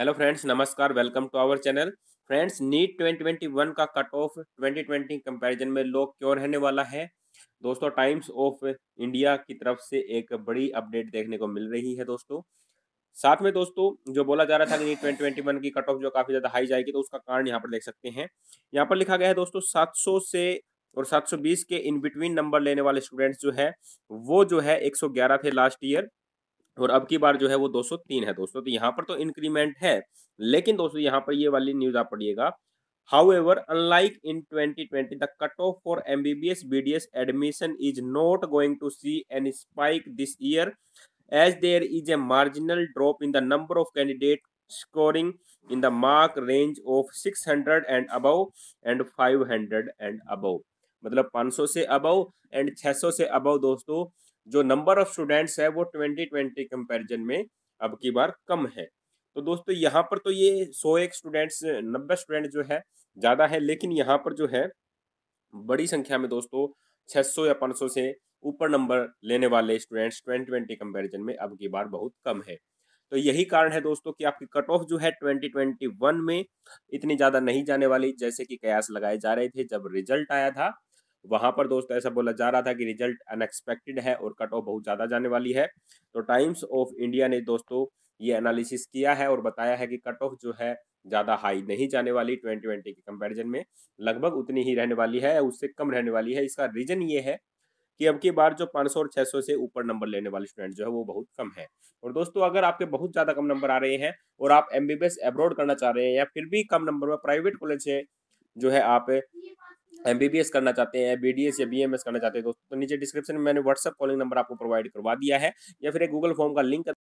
hello friends नमस्कार welcome to our channel friends NEET 2021 का cut off 2020 comparison में लोग क्यों रहने वाला है दोस्तों टाइम्स ऑफ इंडिया की तरफ से एक बड़ी अपडेट देखने को मिल रही है दोस्तों साथ में दोस्तों जो बोला जा रहा था कि नीट ट्वेंटी वन की कट ऑफ जो काफ़ी ज़्यादा हाई जाएगी तो उसका कारण यहाँ पर देख सकते हैं यहाँ पर लिखा गया है दोस्तों सात से और सात के इन बिटवीन नंबर लेने वाले स्टूडेंट्स जो है वो जो है एक थे लास्ट ईयर और अब की बार जो है वो 203 है दोस्तों तो यहाँ पर तो इंक्रीमेंट है लेकिन दोस्तों यहाँ पर ये वाली न्यूज आप पढ़िएगा however unlike in twenty twenty the cut off for M B B S B D S admission is not going to see an spike this year as there is a marginal drop in the number of candidate scoring in the mark range of six hundred and and and five hundred and above मतलब पाँच सौ से above and and सौ से above दोस्तों जो number of students है वो ट्वेंटी ट्वेंटी कंपेरिजन में अब की बार कम है तो दोस्तों यहाँ पर तो ये सौ एक स्टूडेंट्स नब्बे स्टूडेंट जो है ज़्यादा है लेकिन यहाँ पर जो है बड़ी संख्या में दोस्तों 600 या 500 से ऊपर नंबर लेने वाले स्टूडेंट्स ट्वेंटी ट्वेंटी कंपेरिजन में अब की बार बहुत कम है तो यही कारण है दोस्तों कि आपकी कट ऑफ जो है 2021 में इतनी ज़्यादा नहीं जाने वाली जैसे कि कयास लगाए जा रहे थे जब रिजल्ट आया था वहां पर दोस्तों ऐसा बोला जा रहा था कि रिजल्ट अनएक्सपेक्टेड है और कट ऑफ बहुत ज़्यादा जाने वाली है तो टाइम्स ऑफ इंडिया ने दोस्तों ये एनालिसिस किया है और बताया है कि कट ऑफ जो है ज़्यादा हाई नहीं जाने वाली ट्वेंटी ट्वेंटी के कंपेरिजन में लगभग उतनी ही रहने वाली है उससे कम रहने वाली है इसका रीज़न ये है कि अब की बार जो 500 और 600 से ऊपर नंबर लेने वाले स्टूडेंट जो है वो बहुत कम है और दोस्तों अगर आपके बहुत ज़्यादा कम नंबर आ रहे हैं और आप एम अब्रॉड करना चाह रहे हैं या फिर भी कम नंबर में प्राइवेट कॉलेज से जो है आप एम बी बी एस करना चाहते हैं बी डी एस या बी एम एस करना चाहते हैं दोस्तों तो नीचे डिस्क्रिप्शन में मैंने व्हाट्सअप कॉलिंग नंबर आपको प्रोवाइड करवा दिया है या फिर एक गूगल फॉर्म का लिंक